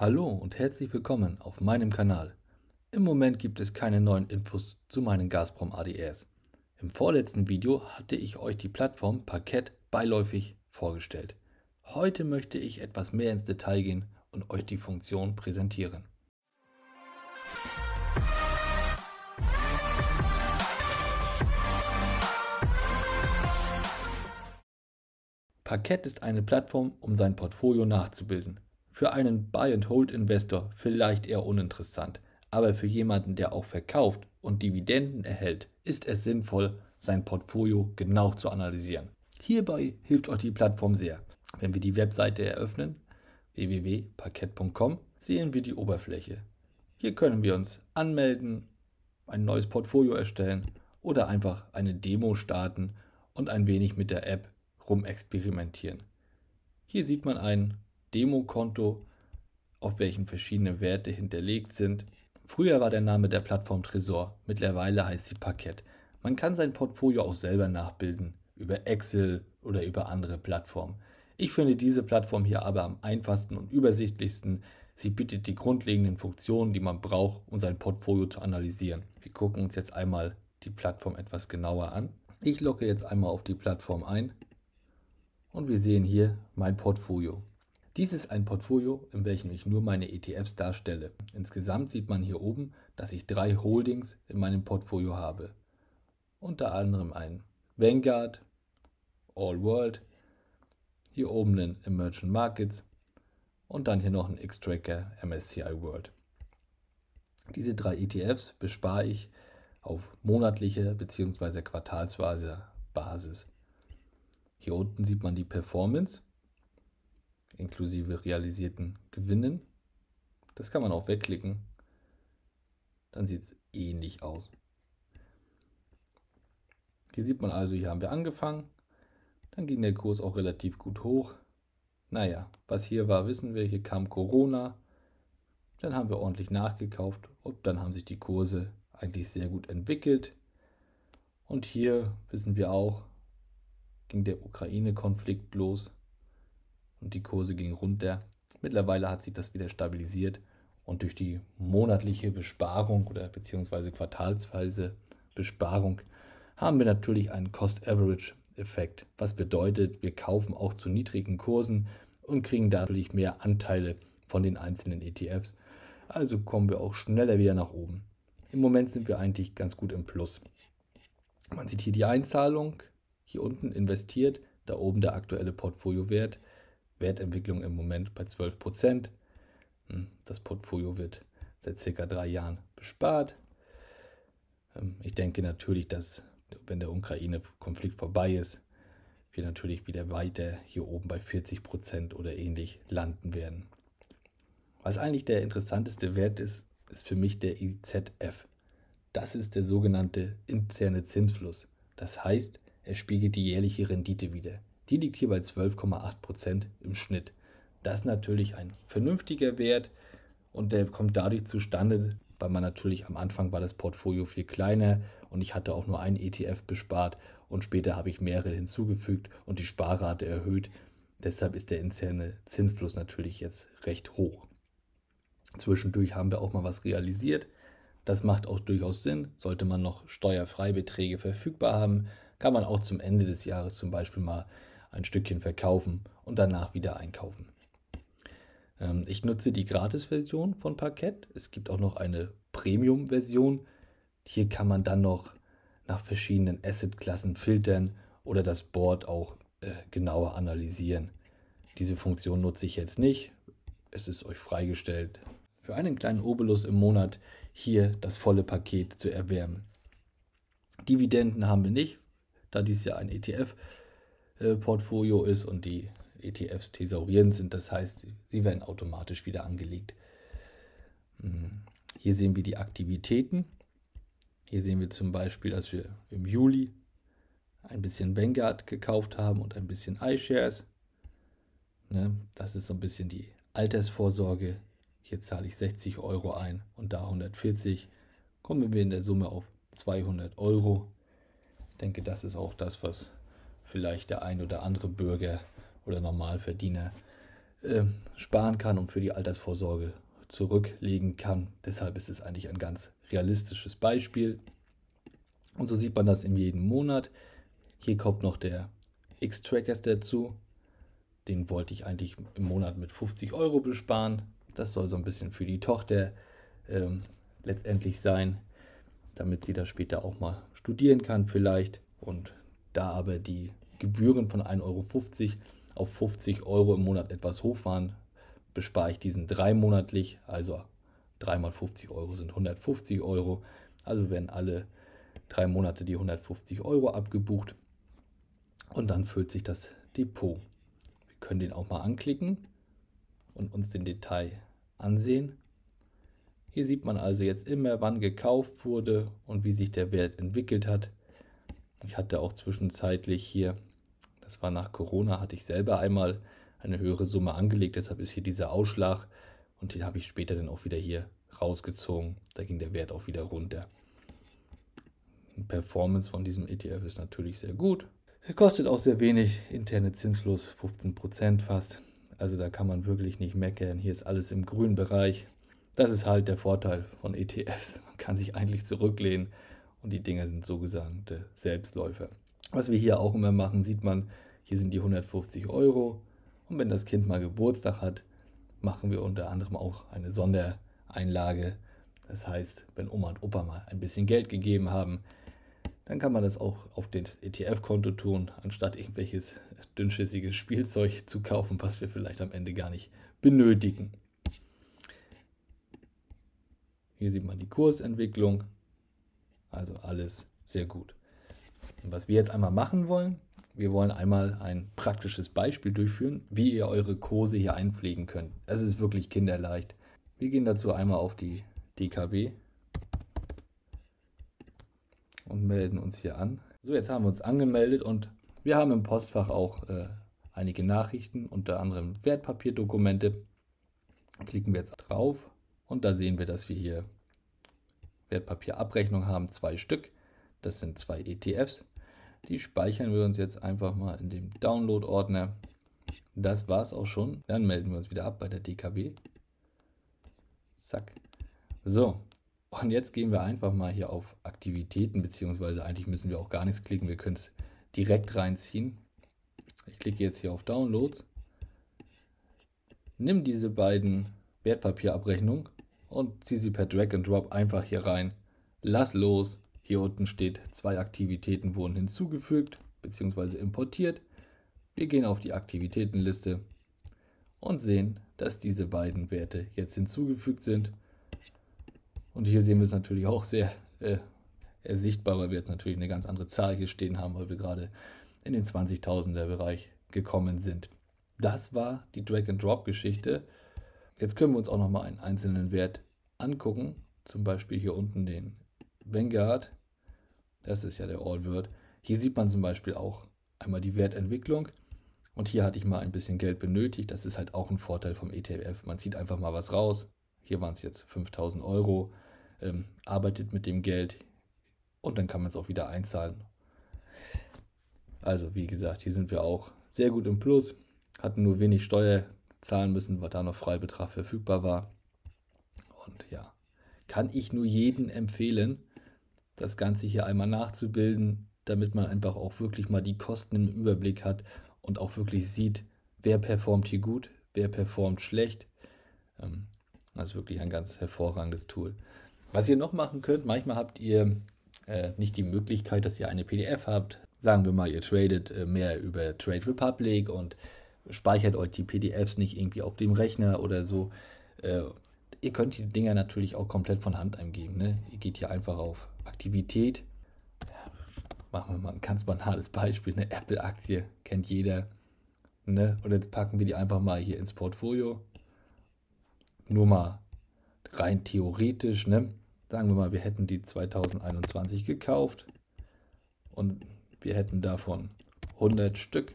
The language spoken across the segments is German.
Hallo und herzlich willkommen auf meinem Kanal. Im Moment gibt es keine neuen Infos zu meinen Gazprom ADRs. Im vorletzten Video hatte ich euch die Plattform Parkett beiläufig vorgestellt. Heute möchte ich etwas mehr ins Detail gehen und euch die Funktion präsentieren. Parkett ist eine Plattform, um sein Portfolio nachzubilden. Für einen Buy-and-Hold-Investor vielleicht eher uninteressant, aber für jemanden, der auch verkauft und Dividenden erhält, ist es sinnvoll, sein Portfolio genau zu analysieren. Hierbei hilft euch die Plattform sehr. Wenn wir die Webseite eröffnen, www.parkett.com, sehen wir die Oberfläche. Hier können wir uns anmelden, ein neues Portfolio erstellen oder einfach eine Demo starten und ein wenig mit der App rumexperimentieren. Hier sieht man einen Demokonto, auf welchem verschiedene Werte hinterlegt sind. Früher war der Name der Plattform Tresor, mittlerweile heißt sie Parkett. Man kann sein Portfolio auch selber nachbilden, über Excel oder über andere Plattformen. Ich finde diese Plattform hier aber am einfachsten und übersichtlichsten. Sie bietet die grundlegenden Funktionen, die man braucht, um sein Portfolio zu analysieren. Wir gucken uns jetzt einmal die Plattform etwas genauer an. Ich logge jetzt einmal auf die Plattform ein und wir sehen hier mein Portfolio. Dies ist ein Portfolio, in welchem ich nur meine ETFs darstelle. Insgesamt sieht man hier oben, dass ich drei Holdings in meinem Portfolio habe. Unter anderem ein Vanguard, All World, hier oben einen Emerging Markets und dann hier noch ein X-Tracker MSCI World. Diese drei ETFs bespare ich auf monatlicher bzw. quartalsweise Basis. Hier unten sieht man die Performance inklusive realisierten Gewinnen. Das kann man auch wegklicken. Dann sieht es ähnlich aus. Hier sieht man also, hier haben wir angefangen. Dann ging der Kurs auch relativ gut hoch. Naja, was hier war, wissen wir. Hier kam Corona. Dann haben wir ordentlich nachgekauft und dann haben sich die Kurse eigentlich sehr gut entwickelt. Und hier wissen wir auch, ging der Ukraine-Konflikt los und die Kurse gingen runter. Mittlerweile hat sich das wieder stabilisiert und durch die monatliche Besparung oder beziehungsweise quartalsweise Besparung haben wir natürlich einen Cost-Average-Effekt, was bedeutet, wir kaufen auch zu niedrigen Kursen und kriegen dadurch mehr Anteile von den einzelnen ETFs. Also kommen wir auch schneller wieder nach oben. Im Moment sind wir eigentlich ganz gut im Plus. Man sieht hier die Einzahlung, hier unten investiert, da oben der aktuelle Portfoliowert. Wertentwicklung im Moment bei 12 hm, Das Portfolio wird seit circa drei Jahren bespart. Ähm, ich denke natürlich, dass wenn der Ukraine-Konflikt vorbei ist, wir natürlich wieder weiter hier oben bei 40 oder ähnlich landen werden. Was eigentlich der interessanteste Wert ist, ist für mich der IZF. Das ist der sogenannte interne Zinsfluss. Das heißt, er spiegelt die jährliche Rendite wieder. Die liegt hier bei 12,8% Prozent im Schnitt. Das ist natürlich ein vernünftiger Wert und der kommt dadurch zustande, weil man natürlich am Anfang war das Portfolio viel kleiner und ich hatte auch nur einen ETF bespart und später habe ich mehrere hinzugefügt und die Sparrate erhöht. Deshalb ist der interne Zinsfluss natürlich jetzt recht hoch. Zwischendurch haben wir auch mal was realisiert. Das macht auch durchaus Sinn. Sollte man noch steuerfrei Beträge verfügbar haben, kann man auch zum Ende des Jahres zum Beispiel mal ein Stückchen verkaufen und danach wieder einkaufen. Ähm, ich nutze die Gratis-Version von Parkett. Es gibt auch noch eine Premium-Version. Hier kann man dann noch nach verschiedenen Asset-Klassen filtern oder das Board auch äh, genauer analysieren. Diese Funktion nutze ich jetzt nicht. Es ist euch freigestellt, für einen kleinen Obolus im Monat hier das volle Paket zu erwärmen. Dividenden haben wir nicht, da dies ja ein ETF ist. Äh, Portfolio ist und die ETFs thesaurierend sind. Das heißt, sie werden automatisch wieder angelegt. Hm. Hier sehen wir die Aktivitäten. Hier sehen wir zum Beispiel, dass wir im Juli ein bisschen Vanguard gekauft haben und ein bisschen iShares. Ne? Das ist so ein bisschen die Altersvorsorge. Hier zahle ich 60 Euro ein und da 140. Kommen wir in der Summe auf 200 Euro. Ich denke, das ist auch das, was vielleicht der ein oder andere Bürger oder Normalverdiener äh, sparen kann und für die Altersvorsorge zurücklegen kann. Deshalb ist es eigentlich ein ganz realistisches Beispiel. Und so sieht man das in jedem Monat. Hier kommt noch der X-Trackers dazu. Den wollte ich eigentlich im Monat mit 50 Euro besparen. Das soll so ein bisschen für die Tochter ähm, letztendlich sein, damit sie das später auch mal studieren kann vielleicht und da aber die Gebühren von 1,50 Euro auf 50 Euro im Monat etwas hoch waren, bespare ich diesen dreimonatlich, also 3 mal 50 Euro sind 150 Euro. Also werden alle drei Monate die 150 Euro abgebucht und dann füllt sich das Depot. Wir können den auch mal anklicken und uns den Detail ansehen. Hier sieht man also jetzt immer, wann gekauft wurde und wie sich der Wert entwickelt hat. Ich hatte auch zwischenzeitlich hier, das war nach Corona, hatte ich selber einmal eine höhere Summe angelegt. Deshalb ist hier dieser Ausschlag und den habe ich später dann auch wieder hier rausgezogen. Da ging der Wert auch wieder runter. Die Performance von diesem ETF ist natürlich sehr gut. Er kostet auch sehr wenig, interne zinslos 15% fast. Also da kann man wirklich nicht meckern. Hier ist alles im grünen Bereich. Das ist halt der Vorteil von ETFs. Man kann sich eigentlich zurücklehnen und die Dinger sind sogenannte Selbstläufer. Was wir hier auch immer machen, sieht man, hier sind die 150 Euro. Und wenn das Kind mal Geburtstag hat, machen wir unter anderem auch eine Sondereinlage. Das heißt, wenn Oma und Opa mal ein bisschen Geld gegeben haben, dann kann man das auch auf das ETF-Konto tun, anstatt irgendwelches dünnschüssiges Spielzeug zu kaufen, was wir vielleicht am Ende gar nicht benötigen. Hier sieht man die Kursentwicklung. Also alles sehr gut. Und was wir jetzt einmal machen wollen, wir wollen einmal ein praktisches Beispiel durchführen, wie ihr eure Kurse hier einpflegen könnt. Es ist wirklich kinderleicht. Wir gehen dazu einmal auf die DKB und melden uns hier an. So, jetzt haben wir uns angemeldet und wir haben im Postfach auch äh, einige Nachrichten, unter anderem Wertpapierdokumente. Klicken wir jetzt drauf und da sehen wir, dass wir hier Wertpapierabrechnung haben, zwei Stück. Das sind zwei ETFs. Die speichern wir uns jetzt einfach mal in dem Download-Ordner. Das war es auch schon. Dann melden wir uns wieder ab bei der DKB. Zack. So, und jetzt gehen wir einfach mal hier auf Aktivitäten, beziehungsweise eigentlich müssen wir auch gar nichts klicken. Wir können es direkt reinziehen. Ich klicke jetzt hier auf Downloads. Nimm diese beiden Wertpapierabrechnungen und ziehe sie per Drag and Drop einfach hier rein. Lass los. Hier unten steht, zwei Aktivitäten wurden hinzugefügt bzw. importiert. Wir gehen auf die Aktivitätenliste und sehen, dass diese beiden Werte jetzt hinzugefügt sind. Und hier sehen wir es natürlich auch sehr äh, sichtbar, weil wir jetzt natürlich eine ganz andere Zahl hier stehen haben, weil wir gerade in den 20.000er Bereich gekommen sind. Das war die Drag-and-Drop-Geschichte. Jetzt können wir uns auch nochmal einen einzelnen Wert angucken. Zum Beispiel hier unten den Vanguard. Das ist ja der All-Word. Hier sieht man zum Beispiel auch einmal die Wertentwicklung. Und hier hatte ich mal ein bisschen Geld benötigt. Das ist halt auch ein Vorteil vom ETF. Man zieht einfach mal was raus. Hier waren es jetzt 5000 Euro. Ähm, arbeitet mit dem Geld und dann kann man es auch wieder einzahlen. Also wie gesagt, hier sind wir auch sehr gut im Plus. Hatten nur wenig Steuer zahlen müssen, weil da noch Freibetrag verfügbar war. Und ja, kann ich nur jedem empfehlen, das Ganze hier einmal nachzubilden, damit man einfach auch wirklich mal die Kosten im Überblick hat und auch wirklich sieht, wer performt hier gut, wer performt schlecht. Also wirklich ein ganz hervorragendes Tool. Was ihr noch machen könnt, manchmal habt ihr äh, nicht die Möglichkeit, dass ihr eine PDF habt. Sagen wir mal, ihr tradet äh, mehr über Trade Republic und speichert euch die PDFs nicht irgendwie auf dem Rechner oder so. Äh, ihr könnt die Dinger natürlich auch komplett von Hand eingeben. Ne? Ihr geht hier einfach auf Aktivität. Machen wir mal ein ganz banales Beispiel. Eine Apple-Aktie kennt jeder. Ne? Und jetzt packen wir die einfach mal hier ins Portfolio. Nur mal rein theoretisch. Ne? Sagen wir mal, wir hätten die 2021 gekauft und wir hätten davon 100 Stück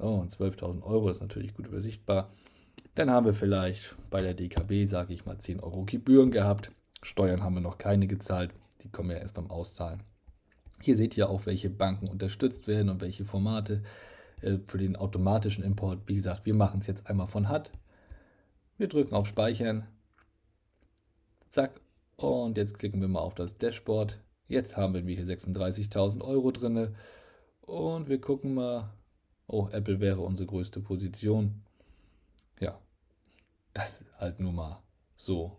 so, oh, und 12.000 Euro ist natürlich gut übersichtbar. Dann haben wir vielleicht bei der DKB, sage ich mal, 10 Euro Gebühren gehabt. Steuern haben wir noch keine gezahlt. Die kommen ja erst beim Auszahlen. Hier seht ihr auch, welche Banken unterstützt werden und welche Formate äh, für den automatischen Import. Wie gesagt, wir machen es jetzt einmal von HUD. Wir drücken auf Speichern. Zack. Und jetzt klicken wir mal auf das Dashboard. Jetzt haben wir hier 36.000 Euro drin. Und wir gucken mal, oh, Apple wäre unsere größte Position. Ja, das halt nur mal so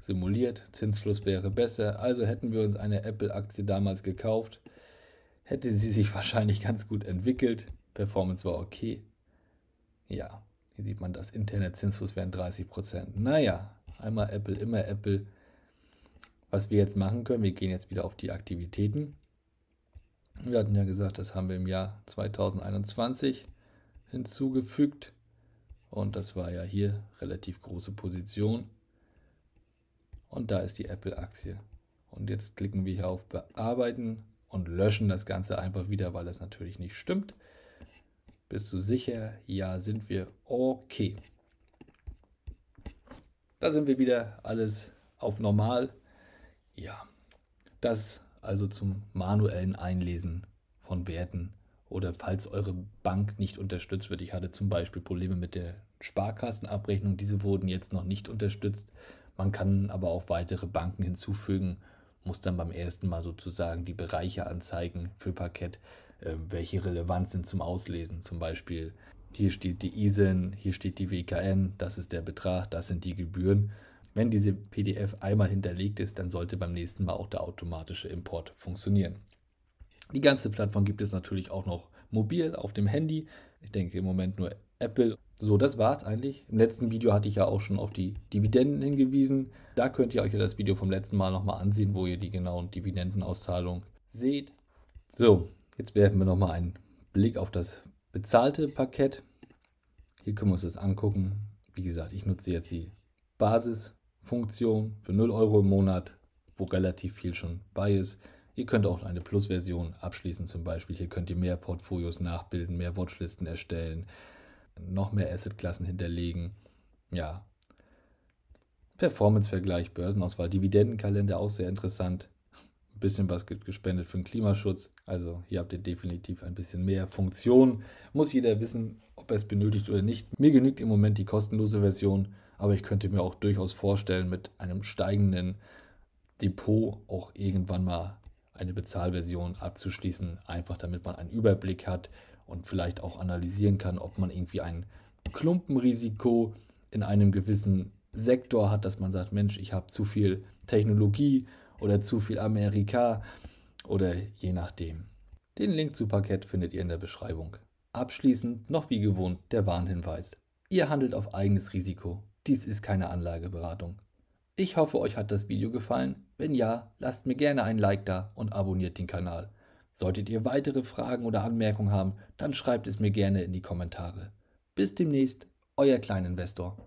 simuliert. Zinsfluss wäre besser. Also hätten wir uns eine Apple-Aktie damals gekauft, hätte sie sich wahrscheinlich ganz gut entwickelt. Performance war okay. Ja, hier sieht man das. Zinsfluss wären 30 Naja, einmal Apple, immer Apple. Was wir jetzt machen können, wir gehen jetzt wieder auf die Aktivitäten. Wir hatten ja gesagt, das haben wir im Jahr 2021 hinzugefügt. Und das war ja hier relativ große Position. Und da ist die Apple-Aktie. Und jetzt klicken wir hier auf Bearbeiten und löschen das Ganze einfach wieder, weil das natürlich nicht stimmt. Bist du sicher? Ja, sind wir. Okay. Da sind wir wieder alles auf normal. Ja, das also zum manuellen Einlesen von Werten oder falls eure Bank nicht unterstützt wird. Ich hatte zum Beispiel Probleme mit der Sparkassenabrechnung, diese wurden jetzt noch nicht unterstützt. Man kann aber auch weitere Banken hinzufügen, muss dann beim ersten Mal sozusagen die Bereiche anzeigen für Parkett, ähm, welche relevant sind zum Auslesen. Zum Beispiel hier steht die ISIN, hier steht die WKN, das ist der Betrag, das sind die Gebühren. Wenn diese PDF einmal hinterlegt ist, dann sollte beim nächsten Mal auch der automatische Import funktionieren. Die ganze Plattform gibt es natürlich auch noch mobil auf dem Handy. Ich denke im Moment nur Apple. So, das war es eigentlich. Im letzten Video hatte ich ja auch schon auf die Dividenden hingewiesen. Da könnt ihr euch ja das Video vom letzten Mal nochmal ansehen, wo ihr die genauen Dividendenauszahlungen seht. So, jetzt werfen wir nochmal einen Blick auf das bezahlte Parkett. Hier können wir uns das angucken. Wie gesagt, ich nutze jetzt die Basis Funktion für 0 Euro im Monat, wo relativ viel schon bei ist. Ihr könnt auch eine Plus-Version abschließen zum Beispiel. Hier könnt ihr mehr Portfolios nachbilden, mehr Watchlisten erstellen, noch mehr Assetklassen hinterlegen. Ja. Performance-Vergleich, Börsenauswahl, Dividendenkalender auch sehr interessant. Ein bisschen was gespendet für den Klimaschutz. Also hier habt ihr definitiv ein bisschen mehr Funktion. Muss jeder wissen, ob er es benötigt oder nicht. Mir genügt im Moment die kostenlose Version aber ich könnte mir auch durchaus vorstellen, mit einem steigenden Depot auch irgendwann mal eine Bezahlversion abzuschließen, einfach damit man einen Überblick hat und vielleicht auch analysieren kann, ob man irgendwie ein Klumpenrisiko in einem gewissen Sektor hat, dass man sagt, Mensch, ich habe zu viel Technologie oder zu viel Amerika oder je nachdem. Den Link zu Parkett findet ihr in der Beschreibung. Abschließend noch wie gewohnt der Warnhinweis. Ihr handelt auf eigenes Risiko dies ist keine Anlageberatung. Ich hoffe, euch hat das Video gefallen. Wenn ja, lasst mir gerne ein Like da und abonniert den Kanal. Solltet ihr weitere Fragen oder Anmerkungen haben, dann schreibt es mir gerne in die Kommentare. Bis demnächst, euer Kleininvestor.